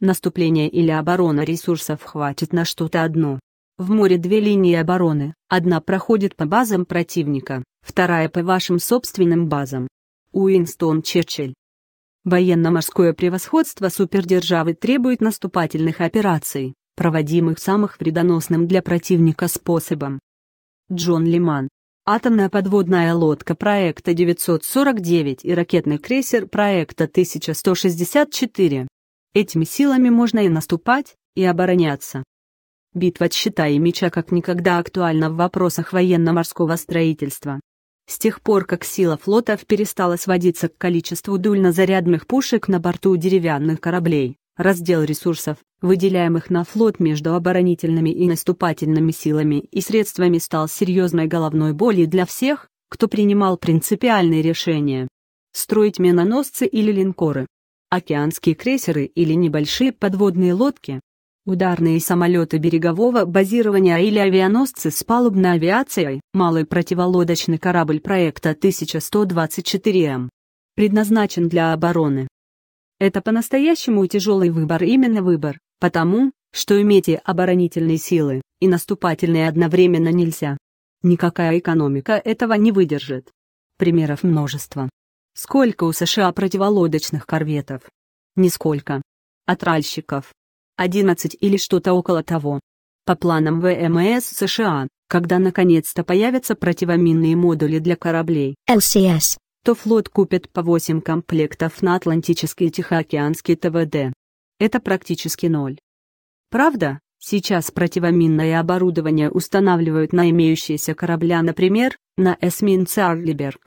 Наступление или оборона ресурсов хватит на что-то одно. В море две линии обороны, одна проходит по базам противника, вторая по вашим собственным базам. Уинстон Черчилль Военно-морское превосходство супердержавы требует наступательных операций, проводимых самых вредоносным для противника способом. Джон Лиман. Атомная подводная лодка проекта 949 и ракетный крейсер проекта 1164. Этими силами можно и наступать, и обороняться. Битва щита и меча как никогда актуальна в вопросах военно-морского строительства. С тех пор, как сила флотов перестала сводиться к количеству дульнозарядных пушек на борту деревянных кораблей, раздел ресурсов, выделяемых на флот между оборонительными и наступательными силами и средствами стал серьезной головной болью для всех, кто принимал принципиальные решения. Строить миноносцы или линкоры, океанские крейсеры или небольшие подводные лодки, ударные самолеты берегового базирования или авианосцы с палубной авиацией, малый противолодочный корабль проекта 1124М, предназначен для обороны. Это по-настоящему тяжелый выбор, именно выбор, потому, что иметь и оборонительные силы, и наступательные одновременно нельзя. Никакая экономика этого не выдержит. Примеров множество. Сколько у США противолодочных корветов? Нисколько. От 11 или что-то около того. По планам ВМС США, когда наконец-то появятся противоминные модули для кораблей LCS, то флот купит по 8 комплектов на Атлантический и Тихоокеанский ТВД. Это практически ноль. Правда, сейчас противоминное оборудование устанавливают на имеющиеся корабля, например, на эсминце Арлиберг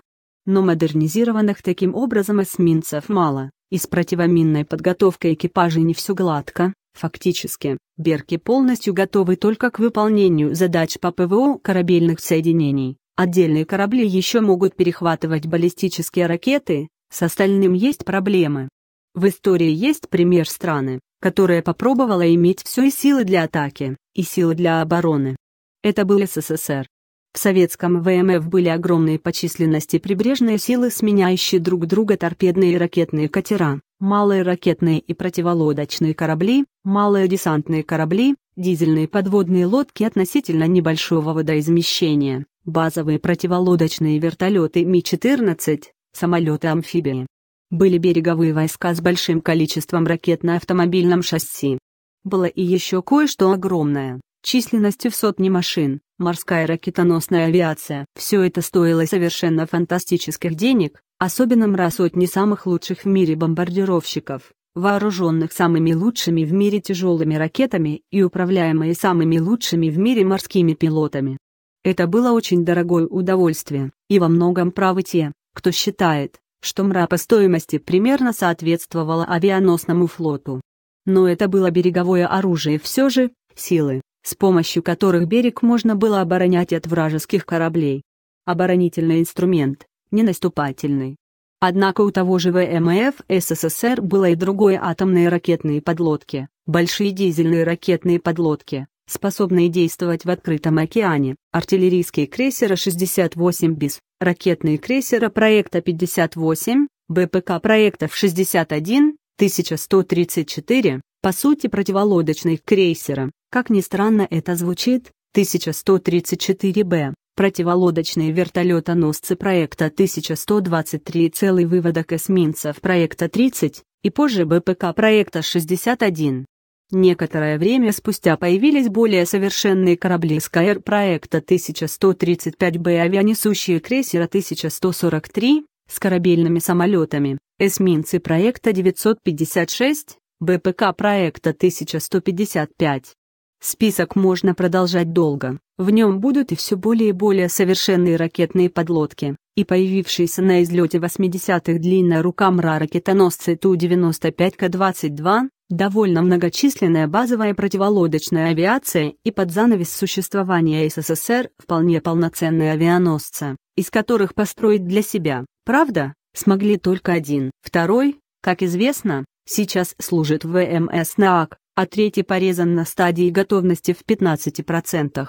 но модернизированных таким образом эсминцев мало, и с противоминной подготовкой экипажей не все гладко, фактически, Берки полностью готовы только к выполнению задач по ПВО корабельных соединений. Отдельные корабли еще могут перехватывать баллистические ракеты, с остальным есть проблемы. В истории есть пример страны, которая попробовала иметь все и силы для атаки, и силы для обороны. Это был СССР. В советском ВМФ были огромные по численности прибрежные силы, сменяющие друг друга торпедные и ракетные катера, малые ракетные и противолодочные корабли, малые десантные корабли, дизельные подводные лодки относительно небольшого водоизмещения, базовые противолодочные вертолеты Ми-14, самолеты-амфибии. Были береговые войска с большим количеством ракет на автомобильном шасси. Было и еще кое-что огромное, численностью в сотни машин, морская ракетоносная авиация. Все это стоило совершенно фантастических денег, особенно мра сотни самых лучших в мире бомбардировщиков, вооруженных самыми лучшими в мире тяжелыми ракетами и управляемые самыми лучшими в мире морскими пилотами. Это было очень дорогое удовольствие, и во многом правы те, кто считает, что мра по стоимости примерно соответствовала авианосному флоту. Но это было береговое оружие все же, силы, с помощью которых берег можно было оборонять от вражеских кораблей. Оборонительный инструмент, не наступательный. Однако у того же ВМФ СССР было и другое атомные ракетные подлодки, большие дизельные ракетные подлодки, способные действовать в открытом океане, артиллерийские крейсера 68 БИС, ракетные крейсера проекта 58, БПК проектов 61, 1134, по сути противолодочных крейсера, как ни странно это звучит, 1134Б, противолодочные вертолетоносцы проекта 1123 целый выводок эсминцев проекта 30 и позже БПК проекта 61. Некоторое время спустя появились более совершенные корабли СКР проекта 1135Б авианесущие крейсера 1143 с корабельными самолетами, эсминцы проекта 956, БПК проекта 1155, Список можно продолжать долго, в нем будут и все более и более совершенные ракетные подлодки, и появившийся на излете 80-х длинная рука МРА ракетоносцы Ту-95К-22, довольно многочисленная базовая противолодочная авиация и под занавес существования СССР вполне полноценные авианосцы, из которых построить для себя, правда, смогли только один. Второй, как известно, сейчас служит в ВМС НААК, а третий порезан на стадии готовности в 15%.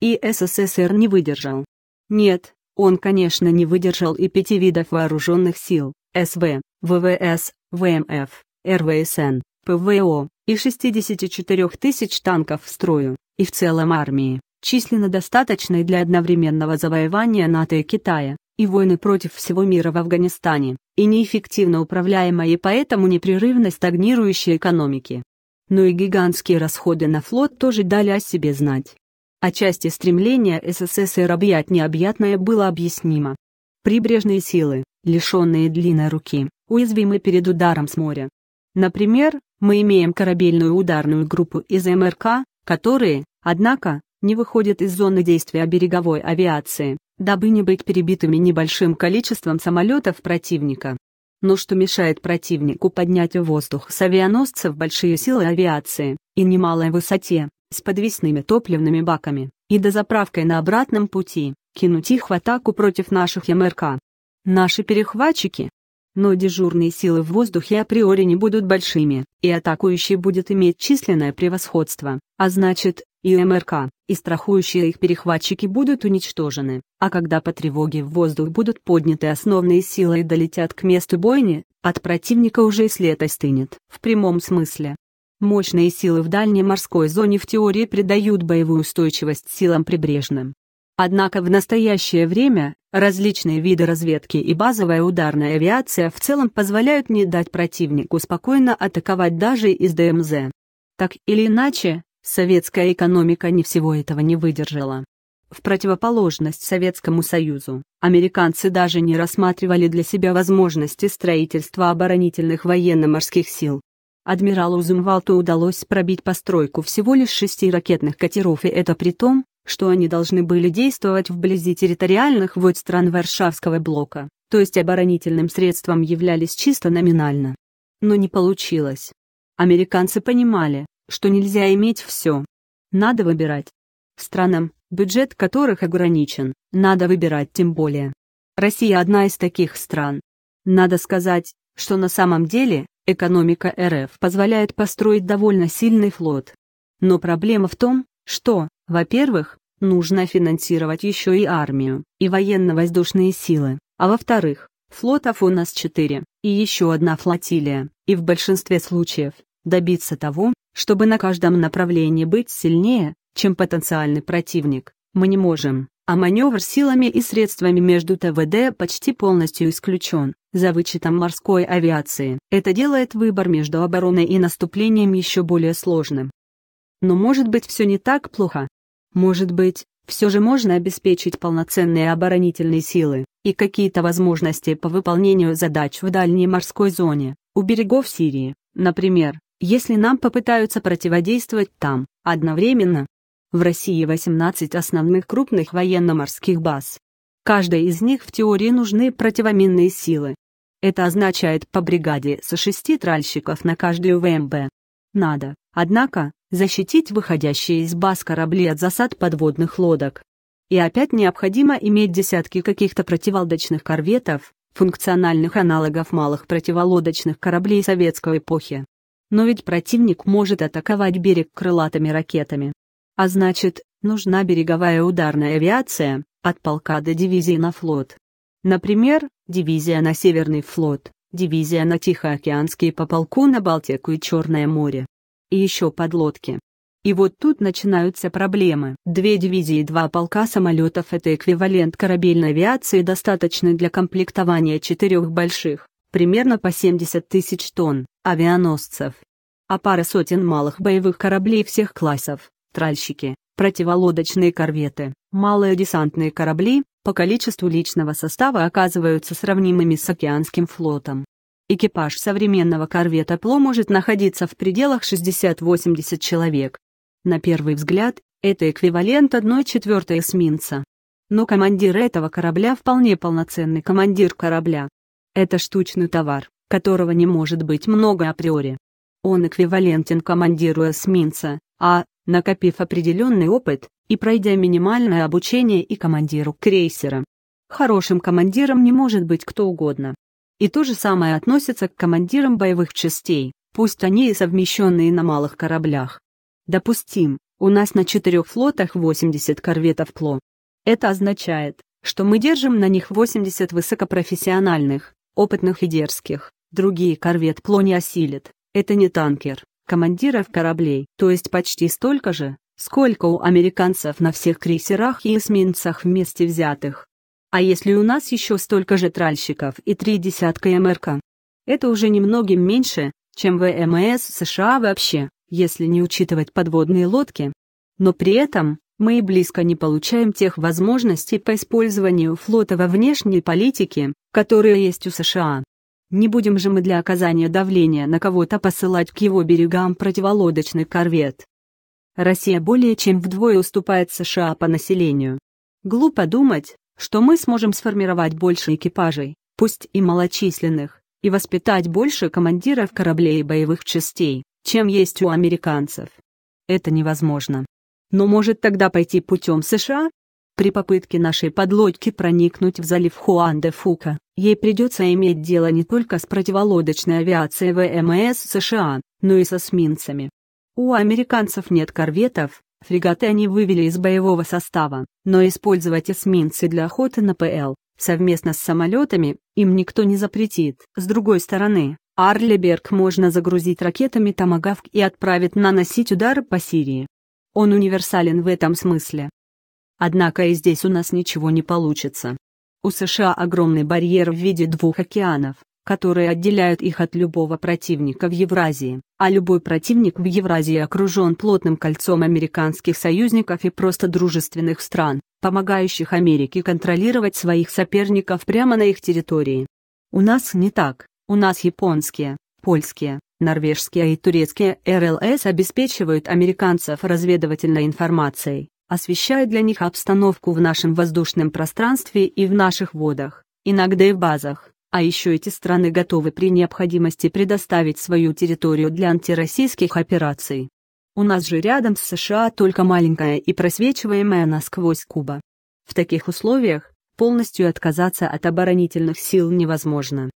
И СССР не выдержал. Нет, он, конечно, не выдержал и пяти видов вооруженных сил, СВ, ВВС, ВМФ, РВСН, ПВО, и 64 тысяч танков в строю, и в целом армии, численно достаточной для одновременного завоевания НАТО и Китая, и войны против всего мира в Афганистане, и неэффективно управляемой и поэтому непрерывно стагнирующей экономики но и гигантские расходы на флот тоже дали о себе знать. Отчасти стремление СССР объять необъятное было объяснимо. Прибрежные силы, лишенные длинной руки, уязвимы перед ударом с моря. Например, мы имеем корабельную ударную группу из МРК, которые, однако, не выходят из зоны действия береговой авиации, дабы не быть перебитыми небольшим количеством самолетов противника. Но что мешает противнику поднять в воздух с авианосцев большие силы авиации, и немалой высоте, с подвесными топливными баками, и дозаправкой на обратном пути, кинуть их в атаку против наших МРК? Наши перехватчики? Но дежурные силы в воздухе априори не будут большими, и атакующий будет иметь численное превосходство, а значит, и МРК и страхующие их перехватчики будут уничтожены, а когда по тревоге в воздух будут подняты основные силы и долетят к месту бойни, от противника уже и след остынет. В прямом смысле. Мощные силы в дальней морской зоне в теории придают боевую устойчивость силам прибрежным. Однако в настоящее время, различные виды разведки и базовая ударная авиация в целом позволяют не дать противнику спокойно атаковать даже из ДМЗ. Так или иначе, Советская экономика ни всего этого не выдержала. В противоположность Советскому Союзу, американцы даже не рассматривали для себя возможности строительства оборонительных военно-морских сил. Адмиралу Узумвалту удалось пробить постройку всего лишь шести ракетных катеров, и это при том, что они должны были действовать вблизи территориальных вод стран Варшавского блока, то есть оборонительным средством являлись чисто номинально. Но не получилось. Американцы понимали, что нельзя иметь все. Надо выбирать. Странам, бюджет которых ограничен, надо выбирать тем более. Россия одна из таких стран. Надо сказать, что на самом деле, экономика РФ позволяет построить довольно сильный флот. Но проблема в том, что, во-первых, нужно финансировать еще и армию, и военно-воздушные силы, а во-вторых, флотов у нас четыре, и еще одна флотилия, и в большинстве случаев, добиться того, чтобы на каждом направлении быть сильнее, чем потенциальный противник, мы не можем, а маневр силами и средствами между ТВД почти полностью исключен, за вычетом морской авиации. Это делает выбор между обороной и наступлением еще более сложным. Но может быть все не так плохо? Может быть, все же можно обеспечить полноценные оборонительные силы и какие-то возможности по выполнению задач в дальней морской зоне, у берегов Сирии, например, если нам попытаются противодействовать там, одновременно. В России 18 основных крупных военно-морских баз. Каждой из них в теории нужны противоминные силы. Это означает по бригаде со шести тральщиков на каждую ВМБ. Надо, однако, защитить выходящие из баз корабли от засад подводных лодок. И опять необходимо иметь десятки каких-то противолодочных корветов, функциональных аналогов малых противолодочных кораблей советской эпохи. Но ведь противник может атаковать берег крылатыми ракетами. А значит, нужна береговая ударная авиация, от полка до дивизии на флот. Например, дивизия на Северный флот, дивизия на Тихоокеанский по полку на Балтику и Черное море. И еще подлодки. И вот тут начинаются проблемы. Две дивизии и два полка самолетов – это эквивалент корабельной авиации, достаточный для комплектования четырех больших, примерно по 70 тысяч тонн, авианосцев, а пара сотен малых боевых кораблей всех классов, тральщики, противолодочные корветы, малые десантные корабли, по количеству личного состава оказываются сравнимыми с океанским флотом. Экипаж современного корвета ПЛО может находиться в пределах 60-80 человек. На первый взгляд, это эквивалент 1 четвертой эсминца. Но командир этого корабля вполне полноценный командир корабля, это штучный товар, которого не может быть много априори. Он эквивалентен командиру эсминца, а, накопив определенный опыт, и пройдя минимальное обучение и командиру крейсера. Хорошим командиром не может быть кто угодно. И то же самое относится к командирам боевых частей, пусть они и совмещенные на малых кораблях. Допустим, у нас на четырех флотах 80 корветов ПЛО. Это означает, что мы держим на них 80 высокопрофессиональных, опытных и дерзких. Другие корвет Пло не осилит. Это не танкер. Командиров кораблей, то есть почти столько же, сколько у американцев на всех крейсерах и эсминцах вместе взятых. А если у нас еще столько же тральщиков и три десятка МРК? Это уже немногим меньше, чем ВМС США вообще, если не учитывать подводные лодки. Но при этом, мы и близко не получаем тех возможностей по использованию флота во внешней политике, которые есть у США. Не будем же мы для оказания давления на кого-то посылать к его берегам противолодочный корвет. Россия более чем вдвое уступает США по населению. Глупо думать, что мы сможем сформировать больше экипажей, пусть и малочисленных, и воспитать больше командиров кораблей и боевых частей, чем есть у американцев. Это невозможно. Но может тогда пойти путем США? При попытке нашей подлодки проникнуть в залив Хуан де Фука, ей придется иметь дело не только с противолодочной авиацией ВМС США, но и со сминцами. У американцев нет корветов, фрегаты они вывели из боевого состава, но использовать эсминцы для охоты на ПЛ, совместно с самолетами, им никто не запретит. С другой стороны, Арлеберг можно загрузить ракетами «Томагавк» и отправить наносить удары по Сирии. Он универсален в этом смысле. Однако и здесь у нас ничего не получится. У США огромный барьер в виде двух океанов, которые отделяют их от любого противника в Евразии, а любой противник в Евразии окружен плотным кольцом американских союзников и просто дружественных стран, помогающих Америке контролировать своих соперников прямо на их территории. У нас не так, у нас японские, польские, Норвежские и турецкие РЛС обеспечивают американцев разведывательной информацией, освещают для них обстановку в нашем воздушном пространстве и в наших водах, иногда и в базах. А еще эти страны готовы при необходимости предоставить свою территорию для антироссийских операций. У нас же рядом с США только маленькая и просвечиваемая насквозь Куба. В таких условиях полностью отказаться от оборонительных сил невозможно.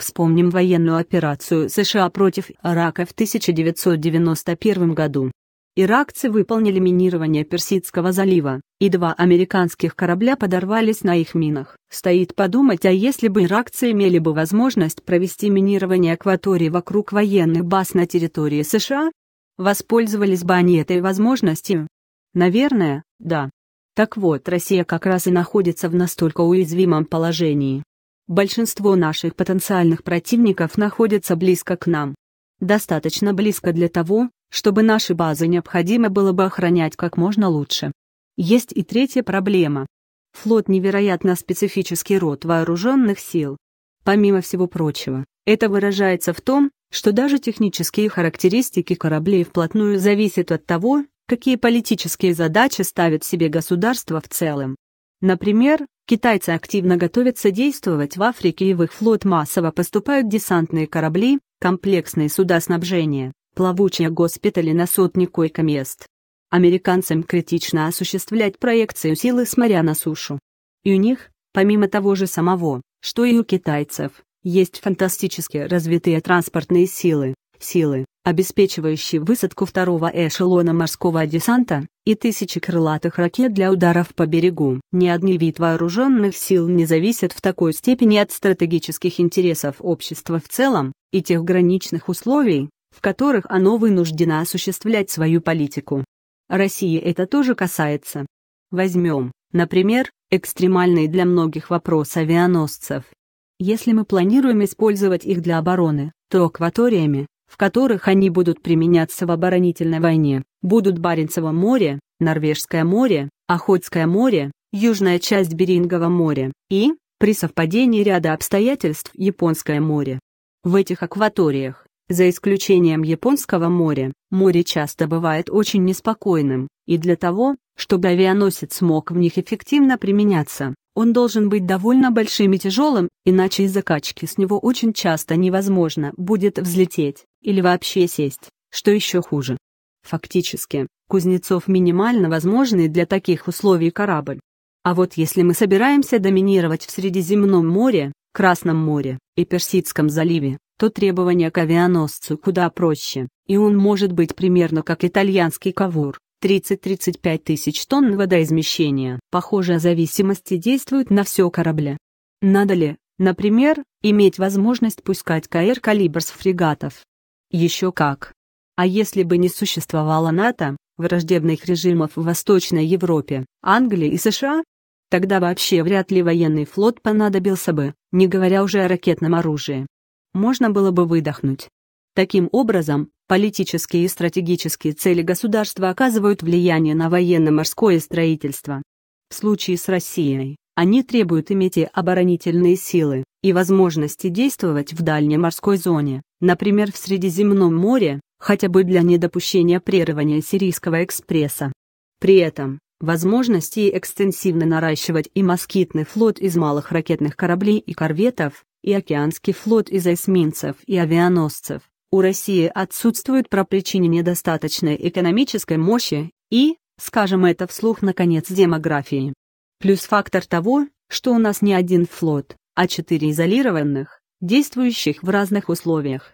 Вспомним военную операцию США против Ирака в 1991 году. Иракцы выполнили минирование Персидского залива, и два американских корабля подорвались на их минах. Стоит подумать, а если бы иракцы имели бы возможность провести минирование акватории вокруг военных баз на территории США? Воспользовались бы они этой возможностью? Наверное, да. Так вот, Россия как раз и находится в настолько уязвимом положении, большинство наших потенциальных противников находятся близко к нам. Достаточно близко для того, чтобы наши базы необходимо было бы охранять как можно лучше. Есть и третья проблема. Флот – невероятно специфический род вооруженных сил. Помимо всего прочего, это выражается в том, что даже технические характеристики кораблей вплотную зависят от того, какие политические задачи ставит себе государство в целом. Например, китайцы активно готовятся действовать в Африке и в их флот массово поступают десантные корабли, комплексные суда снабжения, плавучие госпитали на сотни койко-мест. Американцам критично осуществлять проекцию силы с моря на сушу. И у них, помимо того же самого, что и у китайцев, есть фантастически развитые транспортные силы силы, обеспечивающие высадку второго эшелона морского десанта, и тысячи крылатых ракет для ударов по берегу. Ни одни вид вооруженных сил не зависит в такой степени от стратегических интересов общества в целом, и тех граничных условий, в которых оно вынуждено осуществлять свою политику. России это тоже касается. Возьмем, например, экстремальный для многих вопрос авианосцев. Если мы планируем использовать их для обороны, то акваториями, в которых они будут применяться в оборонительной войне, будут Баренцево море, Норвежское море, Охотское море, южная часть Берингового моря и, при совпадении ряда обстоятельств, Японское море. В этих акваториях, за исключением Японского моря, море часто бывает очень неспокойным, и для того, чтобы авианосец мог в них эффективно применяться, он должен быть довольно большим и тяжелым, иначе из-за качки с него очень часто невозможно будет взлететь, или вообще сесть, что еще хуже. Фактически, Кузнецов минимально возможный для таких условий корабль. А вот если мы собираемся доминировать в Средиземном море, Красном море и Персидском заливе, то требования к авианосцу куда проще, и он может быть примерно как итальянский кавур, 30-35 тысяч тонн водоизмещения. Похожая зависимость действует на все корабля. Надо ли, например, иметь возможность пускать КР калибр с фрегатов? Еще как. А если бы не существовало НАТО, враждебных режимов в Восточной Европе, Англии и США, тогда вообще вряд ли военный флот понадобился бы, не говоря уже о ракетном оружии. Можно было бы выдохнуть. Таким образом, политические и стратегические цели государства оказывают влияние на военно-морское строительство. В случае с Россией, они требуют иметь и оборонительные силы, и возможности действовать в дальней морской зоне, например в Средиземном море, хотя бы для недопущения прерывания Сирийского экспресса. При этом, возможности экстенсивно наращивать и москитный флот из малых ракетных кораблей и корветов, и океанский флот из эсминцев и авианосцев. У России отсутствует по причине недостаточной экономической мощи и, скажем это вслух, наконец, демографии. Плюс фактор того, что у нас не один флот, а четыре изолированных, действующих в разных условиях.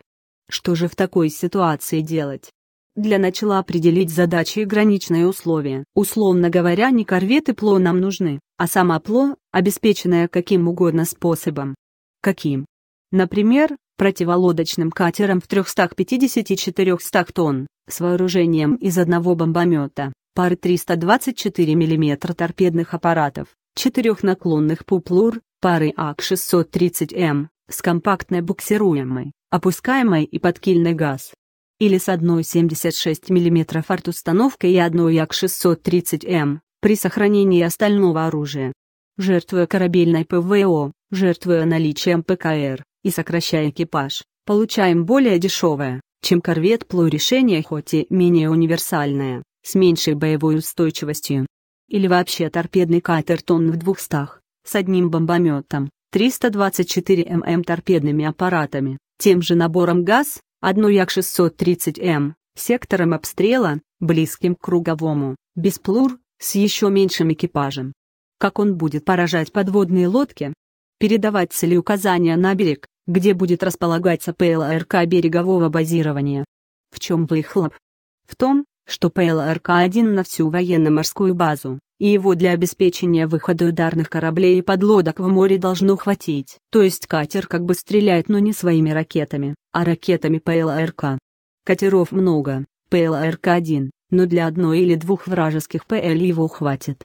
Что же в такой ситуации делать? Для начала определить задачи и граничные условия. Условно говоря, не корветы ПЛО нам нужны, а сама ПЛО, обеспеченная каким угодно способом. Каким? Например, противолодочным катером в 350-400 тонн, с вооружением из одного бомбомета, пары 324 мм торпедных аппаратов, четырех наклонных пуплур, пары АК-630М, с компактной буксируемой, опускаемой и подкильной газ. Или с одной 76 мм арт-установкой и одной АК-630М, при сохранении остального оружия. Жертвуя корабельной ПВО, жертвуя наличием ПКР, и сокращая экипаж, получаем более дешевое, чем корвет Плу решение, хоть и менее универсальное, с меньшей боевой устойчивостью. Или вообще торпедный катер тонн в двухстах, с одним бомбометом, 324 мм торпедными аппаратами, тем же набором ГАЗ, одну Як-630М, сектором обстрела, близким к круговому, без плур, с еще меньшим экипажем. Как он будет поражать подводные лодки? Передавать целеуказания на берег, где будет располагаться ПЛРК а берегового базирования. В чем выхлоп? В том, что плрк а один на всю военно-морскую базу, и его для обеспечения выхода ударных кораблей и подлодок в море должно хватить. То есть катер как бы стреляет, но не своими ракетами, а ракетами ПЛРК. А Катеров много, плрк один, но для одной или двух вражеских ПЛ его хватит.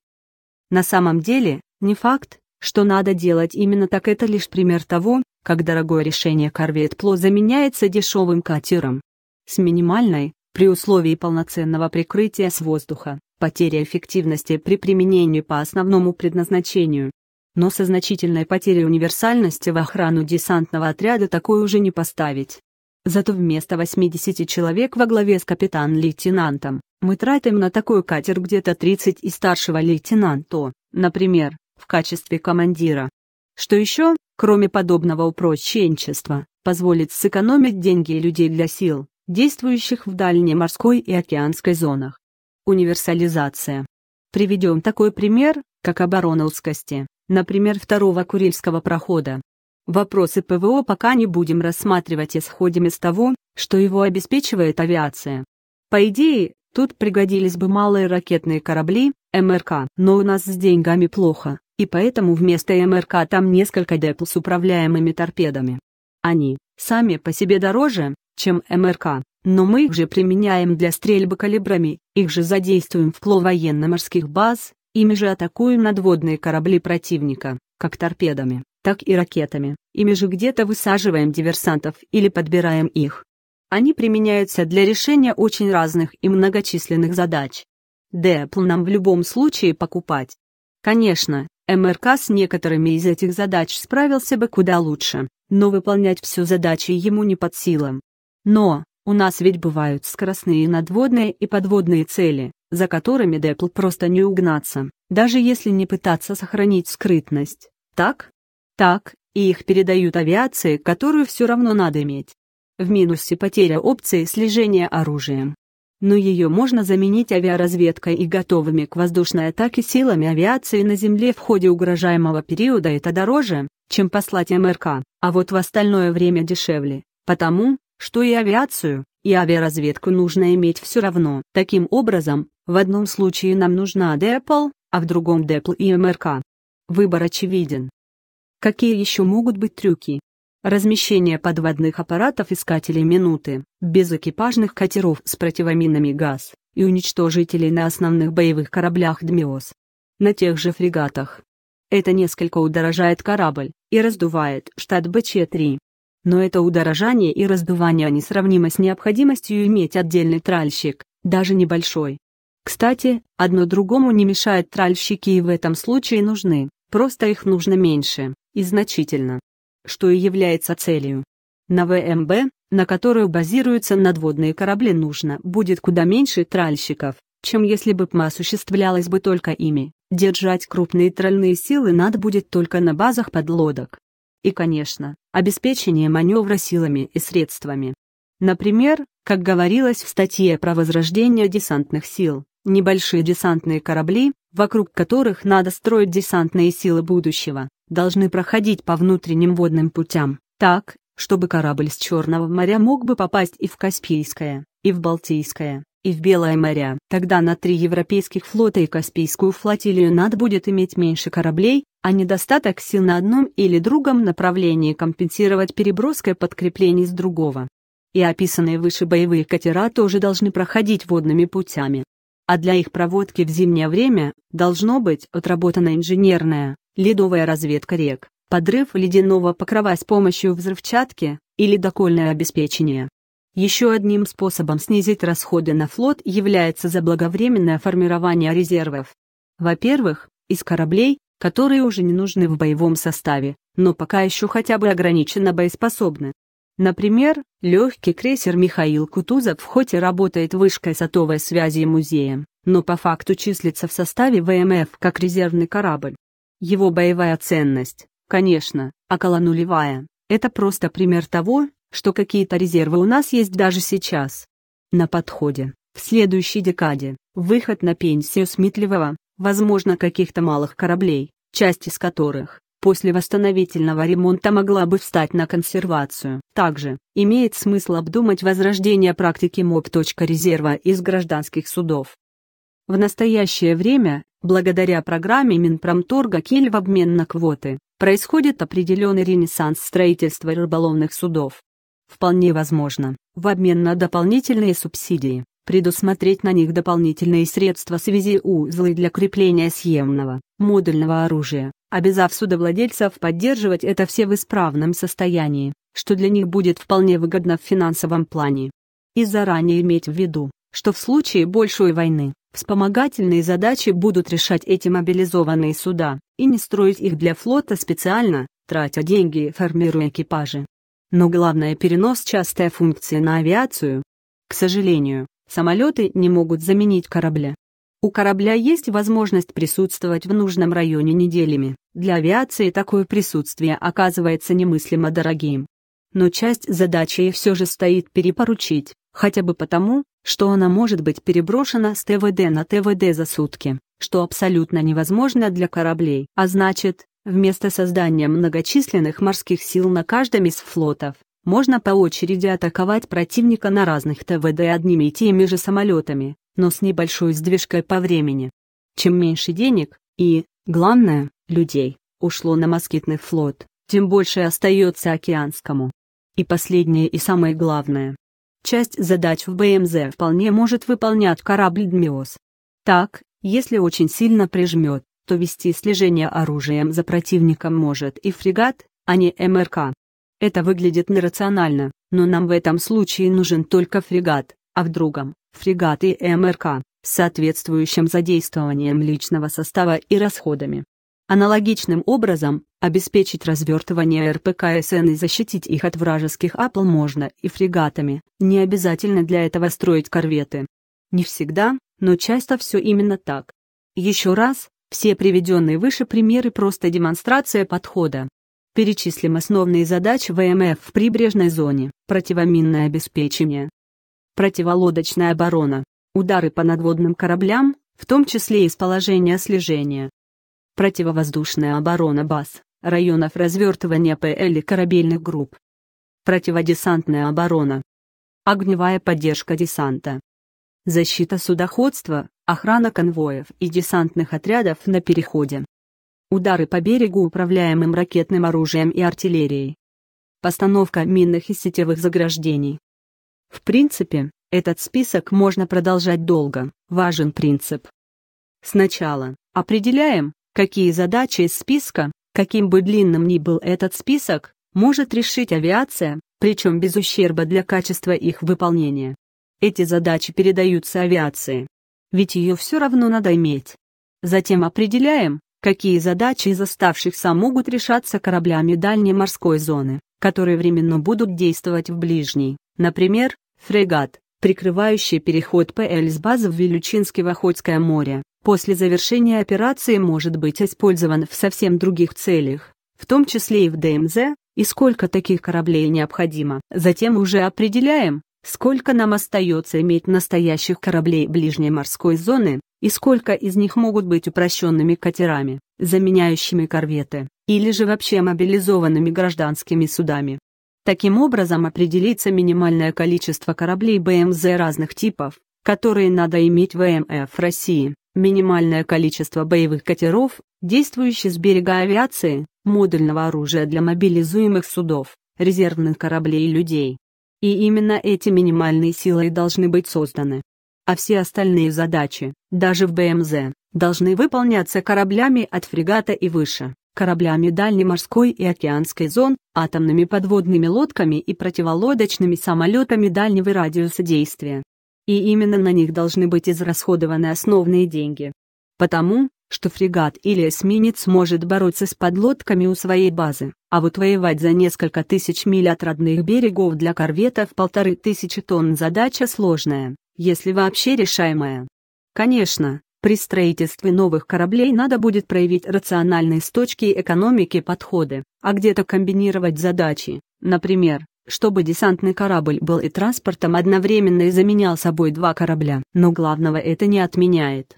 На самом деле, не факт, что надо делать именно так это лишь пример того, как дорогое решение Корвет-пло заменяется дешевым катером. С минимальной, при условии полноценного прикрытия с воздуха, потери эффективности при применении по основному предназначению. Но со значительной потерей универсальности в охрану десантного отряда такой уже не поставить. Зато вместо 80 человек во главе с капитан-лейтенантом, мы тратим на такой катер где-то 30 и старшего лейтенанта, например, в качестве командира. Что еще? Кроме подобного упрощенчества, позволит сэкономить деньги и людей для сил, действующих в дальней морской и океанской зонах. Универсализация. Приведем такой пример, как оборона узкости, например, второго Курильского прохода. Вопросы ПВО пока не будем рассматривать исходим из того, что его обеспечивает авиация. По идее, тут пригодились бы малые ракетные корабли, МРК, но у нас с деньгами плохо, и поэтому вместо МРК там несколько дэпл с управляемыми торпедами. Они сами по себе дороже, чем МРК, но мы их же применяем для стрельбы калибрами, их же задействуем в военно-морских баз, ими же атакуем надводные корабли противника, как торпедами, так и ракетами, ими же где-то высаживаем диверсантов или подбираем их. Они применяются для решения очень разных и многочисленных задач. Дэпл нам в любом случае покупать. Конечно, МРК с некоторыми из этих задач справился бы куда лучше, но выполнять всю задачу ему не под силам. Но, у нас ведь бывают скоростные надводные и подводные цели, за которыми Депл просто не угнаться, даже если не пытаться сохранить скрытность. Так? Так, и их передают авиации, которую все равно надо иметь. В минусе потеря опции слежения оружием но ее можно заменить авиаразведкой и готовыми к воздушной атаке силами авиации на земле в ходе угрожаемого периода это дороже, чем послать МРК, а вот в остальное время дешевле, потому, что и авиацию, и авиаразведку нужно иметь все равно. Таким образом, в одном случае нам нужна Депл, а в другом Депл и МРК. Выбор очевиден. Какие еще могут быть трюки? Размещение подводных аппаратов искателей минуты, без экипажных катеров с противоминами ГАЗ и уничтожителей на основных боевых кораблях ДМИОС. На тех же фрегатах. Это несколько удорожает корабль и раздувает штат БЧ-3. Но это удорожание и раздувание несравнимо с необходимостью иметь отдельный тральщик, даже небольшой. Кстати, одно другому не мешает тральщики и в этом случае нужны, просто их нужно меньше, и значительно что и является целью. На ВМБ, на которую базируются надводные корабли, нужно будет куда меньше тральщиков, чем если бы ПМА осуществлялась бы только ими. Держать крупные тральные силы надо будет только на базах подлодок. И, конечно, обеспечение маневра силами и средствами. Например, как говорилось в статье про возрождение десантных сил, небольшие десантные корабли, вокруг которых надо строить десантные силы будущего, должны проходить по внутренним водным путям, так, чтобы корабль с Черного моря мог бы попасть и в Каспийское, и в Балтийское, и в Белое моря. Тогда на три европейских флота и Каспийскую флотилию надо будет иметь меньше кораблей, а недостаток сил на одном или другом направлении компенсировать переброской подкреплений с другого. И описанные выше боевые катера тоже должны проходить водными путями. А для их проводки в зимнее время должно быть отработано инженерное, ледовая разведка рек, подрыв ледяного покрова с помощью взрывчатки и ледокольное обеспечение. Еще одним способом снизить расходы на флот является заблаговременное формирование резервов. Во-первых, из кораблей, которые уже не нужны в боевом составе, но пока еще хотя бы ограниченно боеспособны. Например, легкий крейсер Михаил Кутузов в ходе работает вышкой сотовой связи и музеем, но по факту числится в составе ВМФ как резервный корабль. Его боевая ценность, конечно, около а нулевая. Это просто пример того, что какие-то резервы у нас есть даже сейчас. На подходе, в следующей декаде, выход на пенсию Смитливого, возможно каких-то малых кораблей, часть из которых, после восстановительного ремонта могла бы встать на консервацию. Также, имеет смысл обдумать возрождение практики МОП. Резерва из гражданских судов. В настоящее время, Благодаря программе Минпромторга Киль в обмен на квоты происходит определенный ренессанс строительства рыболовных судов. Вполне возможно, в обмен на дополнительные субсидии, предусмотреть на них дополнительные средства в связи узлы для крепления съемного, модульного оружия, обязав судовладельцев поддерживать это все в исправном состоянии, что для них будет вполне выгодно в финансовом плане. И заранее иметь в виду, что в случае большой войны вспомогательные задачи будут решать эти мобилизованные суда и не строить их для флота специально, тратя деньги и формируя экипажи. Но главное перенос частая функции на авиацию. К сожалению, самолеты не могут заменить корабля. У корабля есть возможность присутствовать в нужном районе неделями. Для авиации такое присутствие оказывается немыслимо дорогим. Но часть задачи все же стоит перепоручить Хотя бы потому, что она может быть переброшена с ТВД на ТВД за сутки, что абсолютно невозможно для кораблей, а значит, вместо создания многочисленных морских сил на каждом из флотов, можно по очереди атаковать противника на разных ТВД одними и теми же самолетами, но с небольшой сдвижкой по времени. Чем меньше денег и, главное, людей ушло на москитный флот, тем больше остается океанскому. И последнее и самое главное, Часть задач в БМЗ вполне может выполнять корабль ДМИОС. Так, если очень сильно прижмет, то вести слежение оружием за противником может и фрегат, а не МРК. Это выглядит нерационально, но нам в этом случае нужен только фрегат, а в другом – фрегат и МРК, с соответствующим задействованием личного состава и расходами. Аналогичным образом, обеспечить развертывание РПК СН и защитить их от вражеских АПЛ можно и фрегатами, не обязательно для этого строить корветы. Не всегда, но часто все именно так. Еще раз, все приведенные выше примеры просто демонстрация подхода. Перечислим основные задачи ВМФ в прибрежной зоне. Противоминное обеспечение. Противолодочная оборона. Удары по надводным кораблям, в том числе из положения слежения противовоздушная оборона баз, районов развертывания ПЛ и корабельных групп, противодесантная оборона, огневая поддержка десанта, защита судоходства, охрана конвоев и десантных отрядов на переходе, удары по берегу управляемым ракетным оружием и артиллерией, постановка минных и сетевых заграждений. В принципе, этот список можно продолжать долго, важен принцип. Сначала определяем, какие задачи из списка, каким бы длинным ни был этот список, может решить авиация, причем без ущерба для качества их выполнения. Эти задачи передаются авиации. Ведь ее все равно надо иметь. Затем определяем, какие задачи из оставшихся могут решаться кораблями дальней морской зоны, которые временно будут действовать в ближней, например, фрегат, прикрывающий переход ПЛ с базы в Вилючинское-Охотское море после завершения операции может быть использован в совсем других целях, в том числе и в ДМЗ, и сколько таких кораблей необходимо. Затем уже определяем, сколько нам остается иметь настоящих кораблей ближней морской зоны, и сколько из них могут быть упрощенными катерами, заменяющими корветы, или же вообще мобилизованными гражданскими судами. Таким образом определится минимальное количество кораблей БМЗ разных типов, которые надо иметь в МФ России минимальное количество боевых катеров, действующих с берега авиации, модульного оружия для мобилизуемых судов, резервных кораблей и людей. И именно эти минимальные силы должны быть созданы. А все остальные задачи, даже в БМЗ, должны выполняться кораблями от фрегата и выше, кораблями дальнеморской и океанской зон, атомными подводными лодками и противолодочными самолетами дальнего радиуса действия и именно на них должны быть израсходованы основные деньги. Потому, что фрегат или эсминец может бороться с подлодками у своей базы, а вот воевать за несколько тысяч миль от родных берегов для корвета в полторы тысячи тонн задача сложная, если вообще решаемая. Конечно, при строительстве новых кораблей надо будет проявить рациональные с точки экономики подходы, а где-то комбинировать задачи, например, чтобы десантный корабль был и транспортом одновременно и заменял собой два корабля, но главного это не отменяет.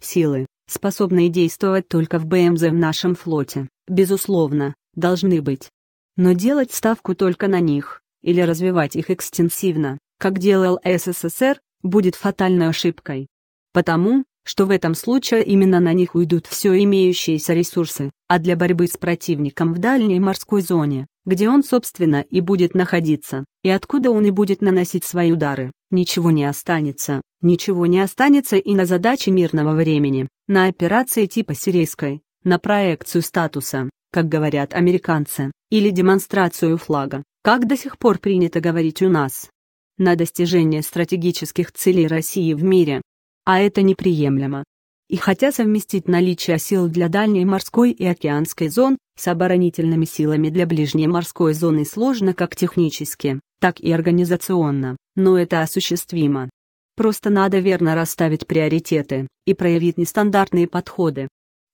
Силы, способные действовать только в БМЗ в нашем флоте, безусловно, должны быть. Но делать ставку только на них, или развивать их экстенсивно, как делал СССР, будет фатальной ошибкой. Потому, что в этом случае именно на них уйдут все имеющиеся ресурсы, а для борьбы с противником в дальней морской зоне где он, собственно, и будет находиться, и откуда он и будет наносить свои удары. Ничего не останется, ничего не останется и на задачи мирного времени, на операции типа сирийской, на проекцию статуса, как говорят американцы, или демонстрацию флага, как до сих пор принято говорить у нас, на достижение стратегических целей России в мире. А это неприемлемо. И хотя совместить наличие сил для дальней морской и океанской зон с оборонительными силами для ближней морской зоны сложно как технически, так и организационно, но это осуществимо. Просто надо верно расставить приоритеты и проявить нестандартные подходы.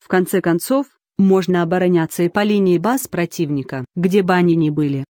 В конце концов, можно обороняться и по линии баз противника, где бы они ни были,